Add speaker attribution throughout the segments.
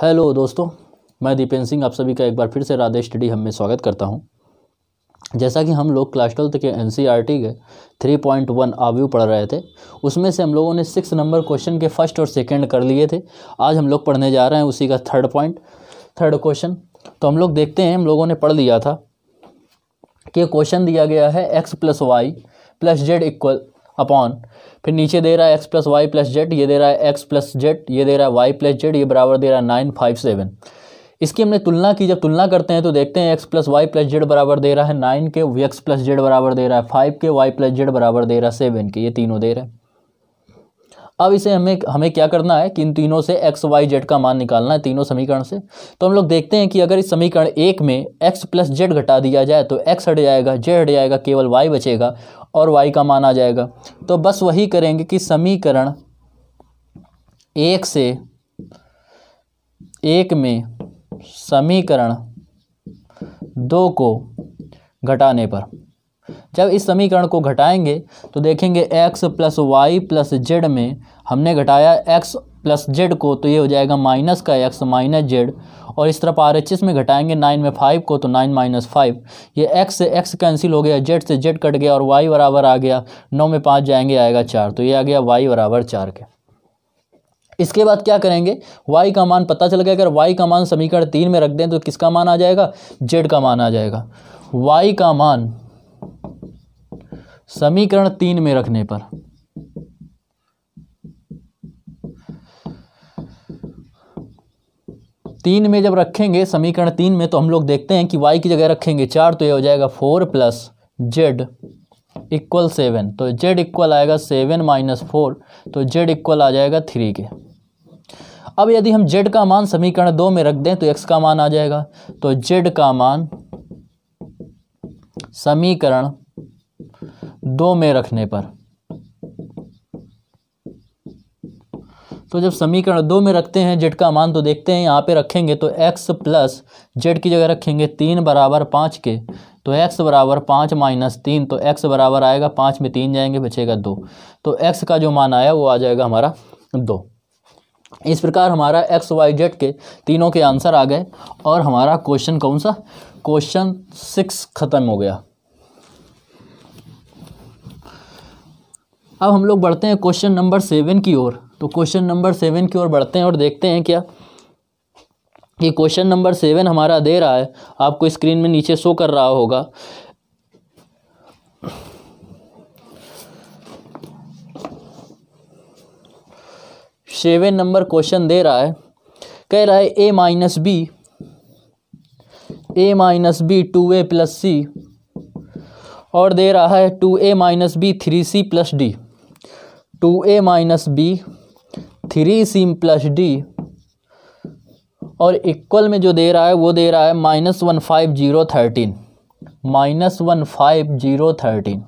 Speaker 1: hello दोस्तों मैं दीपेंद्र सिंह आप सभी का एक बार फिर से राधे स्टडी हम में स्वागत करता हूं जैसा कि हम लोग क्लास ट्वेल्थ के एन सी आर टी के थ्री पॉइंट वन आव्यू पढ़ रहे थे उसमें से हम लोगों ने सिक्स नंबर क्वेश्चन के फर्स्ट और सेकेंड कर लिए थे आज हम लोग पढ़ने जा रहे हैं उसी का थर्ड पॉइंट थर्ड क्वेश्चन तो हम लोग देखते हैं हम लोगों ने पढ़ लिया था कि क्वेश्चन दिया गया है X plus Y plus Z equal upon फिर नीचे दे रहा है X plus Y plus Z ये दे रहा है एक्स प्लस जेड ये दे रहा है वाई प्लस जेड ये बराबर दे रहा है नाइन फाइव सेवन इसकी हमने तुलना की जब तुलना करते हैं तो देखते हैं X plus Y plus Z बराबर दे रहा है नाइन के एक्स प्लस जेड बराबर दे रहा है फाइव के वाई प्लस जेड बराबर दे रहा है सेवन के ये तीनों दे रहे हैं अब इसे हमें हमें क्या करना है कि इन तीनों से एक्स वाई जेड का मान निकालना है तीनों समीकरण से तो हम लोग देखते हैं कि अगर इस समीकरण एक में एक्स प्लस जेड घटा दिया जाए तो एक्स हट जाएगा जेड हट जाएगा केवल वाई बचेगा और वाई का मान आ जाएगा तो बस वही करेंगे कि समीकरण एक से एक में समीकरण दो को घटाने पर जब इस समीकरण को घटाएंगे तो देखेंगे x plus Y plus Z में हमने घटाया x प्लस जेड को तो ये हो जाएगा माइनस का एक्स माइनस जेड और इस तरफ आर एच एस में घटाएंगे नाइन में फाइव को तो नाइन माइनस फाइव ये एक्स से एक्स कैंसिल हो गया जेड से जेड कट गया और वाई बराबर आ गया नौ में पाँच जाएंगे आएगा चार तो ये आ गया वाई बराबर चार के इसके बाद क्या करेंगे y का मान पता चल गया अगर y का मान समीकरण तीन में रख दें तो किसका मान आ जाएगा z का मान आ जाएगा y का मान समीकरण तीन में रखने पर तीन में जब रखेंगे समीकरण तीन में तो हम लोग देखते हैं कि y की जगह रखेंगे चार तो ये हो जाएगा four plus Z equal seven तो जेड इक्वल आएगा सेवन माइनस फोर तो जेड इक्वल आ जाएगा थ्री के अब यदि हम जेड का मान समीकरण दो में रख दें तो एक्स का मान आ जाएगा तो जेड का मान समीकरण दो में रखने पर तो जब समीकरण दो में रखते हैं जेड का मान तो देखते हैं यहाँ पे रखेंगे तो एक्स प्लस जेड की जगह रखेंगे तीन बराबर पाँच के तो एक्स बराबर पाँच माइनस तीन तो एक्स बराबर आएगा पाँच में तीन जाएंगे बचेगा दो तो एक्स का जो मान आया वो आ जाएगा हमारा दो इस प्रकार हमारा एक्स वाई जेड के तीनों के आंसर आ गए और हमारा क्वेश्चन कौन सा क्वेश्चन सिक्स ख़त्म हो गया अब हम लोग बढ़ते हैं क्वेश्चन नंबर सेवन की ओर तो क्वेश्चन नंबर सेवन की ओर बढ़ते हैं और देखते हैं क्या ये क्वेश्चन नंबर सेवन हमारा दे रहा है आपको स्क्रीन में नीचे शो कर रहा होगा सेवन नंबर क्वेश्चन दे रहा है कह रहा है A minus B A minus B two A plus C और दे रहा है two A minus B three C plus D two A minus B three C plus D और इक्वल में जो दे रहा है वो दे रहा है minus one five zero thirteen minus one five zero thirteen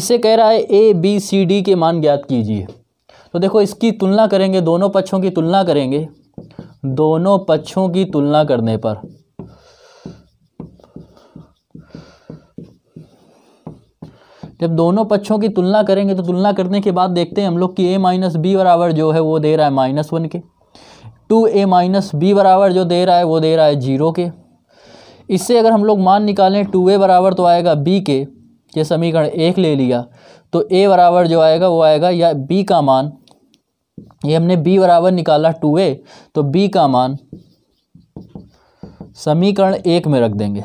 Speaker 1: इससे कह रहा है ए बी सी डी के मान ज्ञात कीजिए तो देखो इसकी तुलना करेंगे दोनों पक्षों की तुलना करेंगे दोनों पक्षों की तुलना करने पर जब दोनों पक्षों की तुलना करेंगे तो तुलना करने के बाद देखते हैं हम लोग कि ए माइनस बी बराबर जो है वो दे रहा है माइनस वन के टू ए माइनस बी बराबर जो दे रहा है वो दे रहा है जीरो के इससे अगर हम लोग मान निकालें टू ए बराबर तो आएगा बी के ये समीकरण एक ले लिया तो ए बराबर जो आएगा वो आएगा या बी का मान ये हमने बी बराबर निकाला टू ए तो बी का मान समीकरण एक में रख देंगे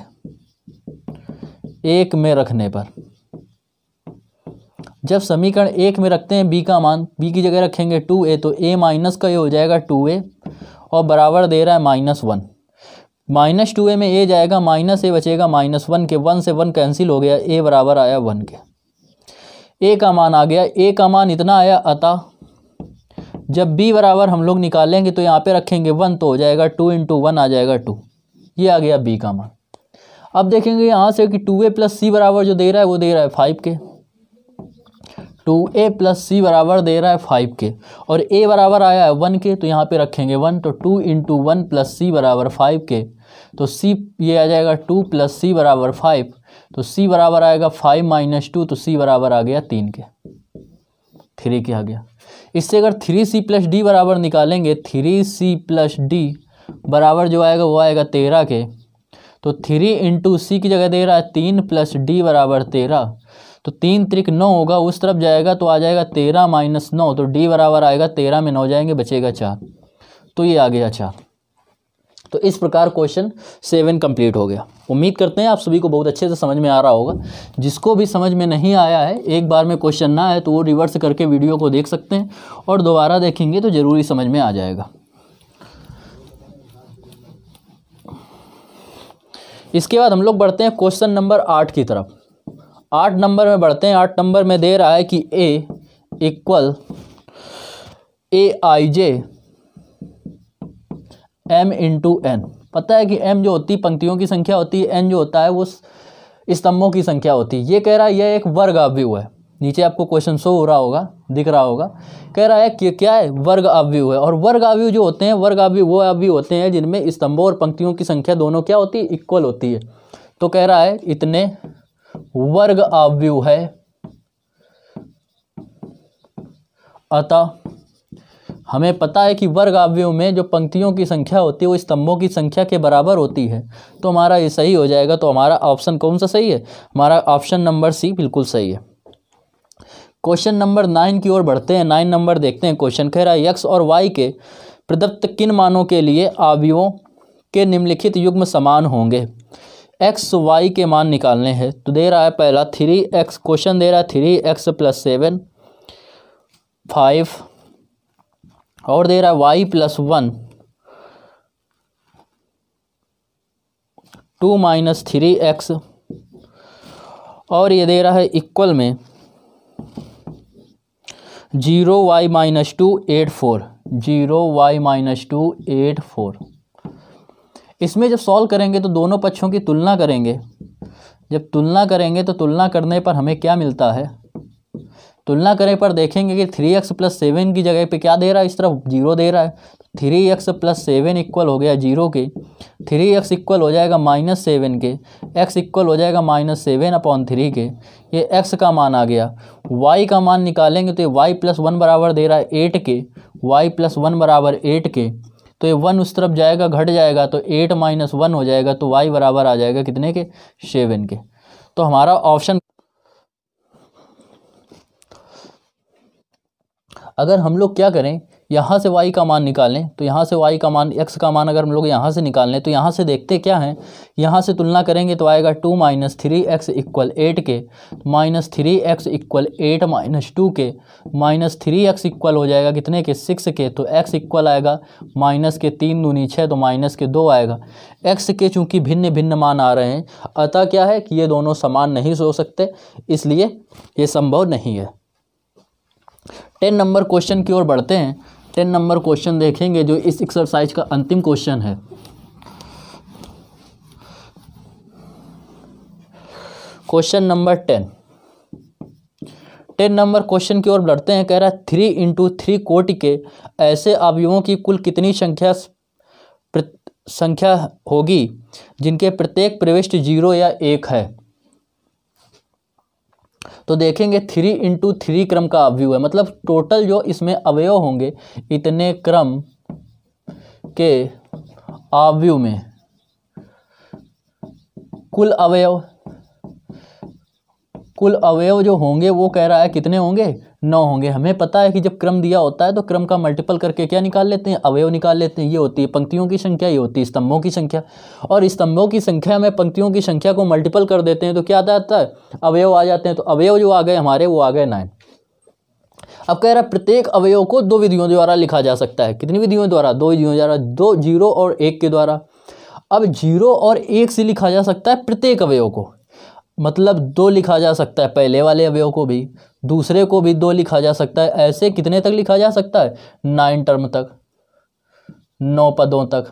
Speaker 1: एक में रखने पर जब समीकरण एक में रखते हैं बी का मान बी की जगह रखेंगे टू ए तो ए माइनस का ये हो जाएगा टू ए और बराबर दे रहा है minus one minus two A में ए जाएगा माइनस ए बचेगा माइनस वन के वन से वन कैंसिल हो गया ए बराबर आया वन के ए का मान आ गया ए का मान इतना आया अतः जब बी बराबर हम लोग निकालेंगे तो यहाँ पर रखेंगे वन तो हो जाएगा टू इंटू वन आ जाएगा टू ये आ गया बी का मान अब देखेंगे यहाँ से कि टू ए प्लस सी बराबर जो दे रहा है वो दे रहा है फाइव के टू ए प्लस सी बराबर दे रहा है फाइव के और ए बराबर आया है वन के तो यहाँ पे रखेंगे वन तो two into one plus C बराबर फाइव के तो सी ये आ जाएगा टू प्लस सी बराबर फाइव तो सी बराबर आएगा फाइव माइनस टू तो सी बराबर आ गया तीन के थ्री के आ गया इससे अगर थ्री सी प्लस डी बराबर निकालेंगे थ्री सी प्लस डी बराबर जो आएगा वो आएगा तेरह के तो थ्री इंटू सी की जगह दे रहा है तीन प्लस डी बराबर तेरह तो तीन त्रिक नौ होगा उस तरफ जाएगा तो आ जाएगा तेरह माइनस नौ तो डी बराबर आएगा तेरह में नौ जाएंगे बचेगा चार तो ये आ गया चार तो इस प्रकार क्वेश्चन सेवन कंप्लीट हो गया उम्मीद करते हैं आप सभी को बहुत अच्छे से समझ में आ रहा होगा जिसको भी समझ में नहीं आया है एक बार में क्वेश्चन ना आए तो वो रिवर्स करके वीडियो को देख सकते हैं और दोबारा देखेंगे तो ज़रूरी समझ में आ जाएगा इसके बाद हम लोग बढ़ते हैं क्वेश्चन नंबर आठ की तरफ आठ नंबर में बढ़ते हैं आठ नंबर में दे रहा है कि A equal A I J M into N पता है कि एम जो होती है पंक्तियों की संख्या होती है एन जो होता है वो स्तंभों की संख्या होती है ये कह रहा है यह एक वर्ग अव्यू है नीचे आपको क्वेश्चन शो हो रहा होगा दिख रहा होगा कह रहा है कि क्या है वर्ग अव्यू है और वर्ग अव्यू जो होते हैं वर्ग अव्यू वो अव्यू होते हैं जिनमें स्तंभों और पंक्तियों की संख्या दोनों क्या होती है इक्वल होती है तो कह रहा है इतने वर्ग आव्यू है अतः हमें पता है कि वर्ग आव्यू में जो पंक्तियों की संख्या होती है वो स्तंभों की संख्या के बराबर होती है तो हमारा ये सही हो जाएगा तो हमारा ऑप्शन कौन सा सही है हमारा ऑप्शन नंबर सी बिल्कुल सही है क्वेश्चन नंबर नाइन की ओर बढ़ते हैं नाइन नंबर देखते हैं क्वेश्चन कह रहा है यक्स और वाई के प्रदत्त किन मानों के लिए आवयों के निम्नलिखित युग्म समान होंगे एक्स वाई के मान निकालने हैं तो दे रहा है पहला थ्री एक्स क्वेश्चन दे रहा है three X plus seven five और दे रहा है Y plus one two minus three X और ये दे रहा है इक्वल में zero Y minus two eight four zero Y minus two eight four इसमें जब सॉल्व करेंगे तो दोनों पक्षों की तुलना करेंगे जब तुलना करेंगे तो तुलना करने पर हमें क्या मिलता है तुलना करने पर देखेंगे कि थ्री एक्स प्लस सेवन की जगह पे क्या दे रहा है इस तरफ जीरो दे रहा है three X plus seven equal हो गया जीरो के थ्री एक्स इक्वल हो जाएगा माइनस सेवन के एक्स इक्वल हो जाएगा माइनस सेवन अपॉन थ्री के ये एक्स का मान आ गया वाई का मान निकालेंगे तो ये वाई प्लस वन बराबर दे रहा है एट के वाई प्लस वन बराबर एट के तो ये वन उस तरफ जाएगा घट जाएगा तो एट माइनस वन हो जाएगा तो वाई बराबर आ जाएगा कितने के सेवन के तो हमारा ऑप्शन अगर हम लोग क्या करें यहाँ से वाई का मान निकालें तो यहाँ से वाई का मान एक्स का मान अगर हम लोग यहाँ से निकाल लें तो यहाँ से देखते क्या है यहाँ से तुलना करेंगे तो आएगा two minus three X equal eight के minus three X equal eight minus two के माइनस थ्री एक्स इक्वल हो जाएगा कितने के सिक्स के तो एक्स इक्वल आएगा माइनस के तीन दूनी छः तो माइनस के दो आएगा एक्स के चूँकि भिन्न भिन्न मान आ रहे हैं अतः क्या है कि ये दोनों समान नहीं सो सकते इसलिए ये संभव नहीं है टेन नंबर क्वेश्चन की ओर बढ़ते हैं टेन नंबर क्वेश्चन देखेंगे जो इस एक्सरसाइज का अंतिम क्वेश्चन है question number ten ten number question की ओर बढ़ते हैं कह रहा है थ्री इंटू थ्री कोटि के ऐसे अवयवों की कुल कितनी संख्या संख्या होगी जिनके प्रत्येक प्रविष्ट जीरो या एक है तो देखेंगे थ्री इंटू थ्री क्रम का अवयव है मतलब टोटल जो इसमें अवयव होंगे इतने क्रम के अवयव में कुल अवयव कुल अवयव जो होंगे वो कह रहा है कितने होंगे नौ होंगे हमें पता है कि जब क्रम दिया होता है तो क्रम का मल्टीपल करके क्या निकाल लेते हैं अवयव निकाल लेते हैं ये होती है पंक्तियों की संख्या ये होती है स्तंभों की संख्या और स्तंभों की संख्या में पंक्तियों की संख्या को मल्टीपल कर देते हैं तो क्या आता जाता है अवयव आ जाते हैं तो अवयव जो आ गए हमारे वो आ गए नाइन अब कह रहा है प्रत्येक अवयव को दो विधियों द्वारा लिखा जा सकता है कितनी विधियों द्वारा दो विधियों द्वारा दो जीरो और एक के द्वारा अब जीरो और एक से लिखा जा सकता है प्रत्येक अवयव को मतलब दो लिखा जा सकता है पहले वाले अवयव को भी दूसरे को भी दो लिखा जा सकता है ऐसे कितने तक लिखा जा सकता है नाइन टर्म तक नौ पदों तक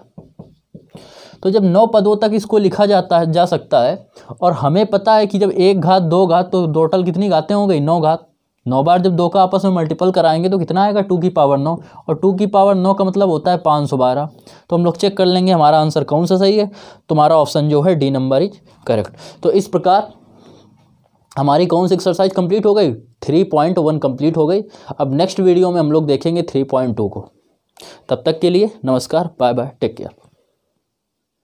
Speaker 1: तो जब नौ पदों तक इसको लिखा जाता है जा सकता है और हमें पता है कि जब एक घात दो घात तो टोटल कितनी घातें हो गई नौ घात नौ बार जब दो का आपस में मल्टीपल कराएंगे तो कितना आएगा टू की पावर नौ और टू की पावर नौ का मतलब होता है पाँच सौ बारह तो हम लोग चेक कर लेंगे हमारा आंसर कौन सा सही है तुम्हारा ऑप्शन जो है डी नंबर इज करेक्ट तो इस प्रकार हमारी कौन सी एक्सरसाइज कंप्लीट हो गई थ्री पॉइंट वन कंप्लीट हो गई अब नेक्स्ट वीडियो में हम लोग देखेंगे थ्री पॉइंट टू को तब तक के लिए नमस्कार बाय बाय टेक केयर